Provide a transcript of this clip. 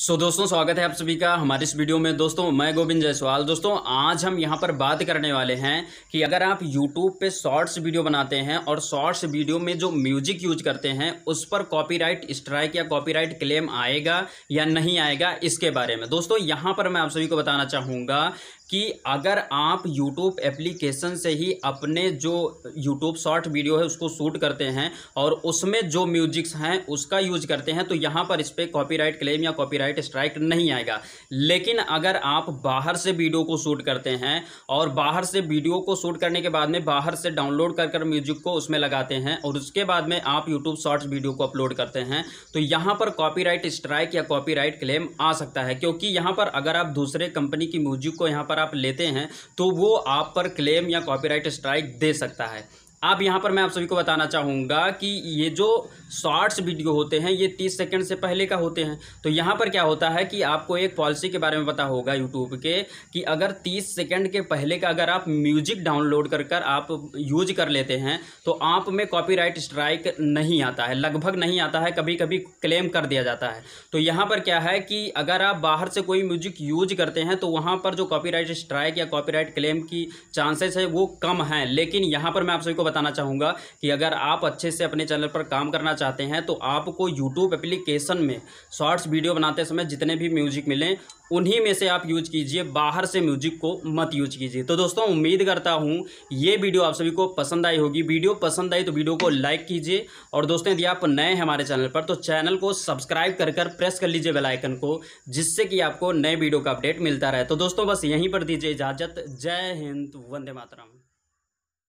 सो so, दोस्तों स्वागत है आप सभी का हमारे इस वीडियो में दोस्तों मैं गोविंद जायसवाल दोस्तों आज हम यहाँ पर बात करने वाले हैं कि अगर आप YouTube पे शॉर्ट्स वीडियो बनाते हैं और शॉर्ट्स वीडियो में जो म्यूजिक यूज करते हैं उस पर कॉपीराइट स्ट्राइक या कॉपीराइट क्लेम आएगा या नहीं आएगा इसके बारे में दोस्तों यहाँ पर मैं आप सभी को बताना चाहूँगा कि अगर आप यूट्यूब एप्लीकेशन से ही अपने जो यूट्यूब शॉर्ट वीडियो है उसको शूट करते हैं और उसमें जो म्यूजिक्स हैं उसका यूज करते हैं तो यहाँ पर इस पर कॉपी क्लेम या कॉपी स्ट्राइक नहीं आएगा लेकिन अगर आप बाहर से वीडियो को शूट करते हैं और बाहर से वीडियो को शूट करने के बाद में बाहर से डाउनलोड कर कर म्यूजिक को उसमें लगाते हैं और उसके बाद में आप यूट्यूब शॉर्ट्स वीडियो को अपलोड करते हैं तो यहाँ पर कॉपी स्ट्राइक या कॉपी क्लेम आ सकता है क्योंकि यहाँ पर अगर आप दूसरे कंपनी की म्यूजिक को यहाँ पर आप लेते हैं तो वो आप पर क्लेम या कॉपीराइट स्ट्राइक दे सकता है अब यहाँ पर मैं आप सभी को बताना चाहूँगा कि ये जो शॉर्ट्स वीडियो होते हैं ये तीस सेकंड से पहले का होते हैं तो यहाँ पर क्या होता है कि आपको एक पॉलिसी के बारे में पता होगा यूट्यूब के कि अगर तीस सेकंड के पहले का अगर आप म्यूजिक डाउनलोड कर कर आप यूज कर लेते हैं तो आप में कॉपीराइट स्ट्राइक नहीं आता है लगभग नहीं आता है कभी कभी क्लेम कर दिया जाता है तो यहाँ पर क्या है कि अगर आप बाहर से कोई म्यूजिक यूज करते हैं तो वहाँ पर जो कॉपी स्ट्राइक या कॉपी क्लेम की चांसेस है वो कम हैं लेकिन यहाँ पर मैं आप सभी को बताना चाहूँगा कि अगर आप अच्छे से अपने चैनल पर काम करना चाहते हैं तो आपको यूट्यूब एप्लीकेशन में शॉर्ट्स वीडियो बनाते समय जितने भी म्यूजिक मिलें उन्हीं में से आप यूज कीजिए बाहर से म्यूजिक को मत यूज कीजिए तो दोस्तों उम्मीद करता हूँ ये वीडियो आप सभी को पसंद आई होगी वीडियो पसंद आई तो वीडियो को लाइक कीजिए और दोस्तों यदि आप नए हैं हमारे चैनल पर तो चैनल को सब्सक्राइब कर कर प्रेस कर लीजिए बेलाइकन को जिससे कि आपको नए वीडियो का अपडेट मिलता रहे तो दोस्तों बस यहीं पर दीजिए इजाज़त जय हिंद वंदे मातरम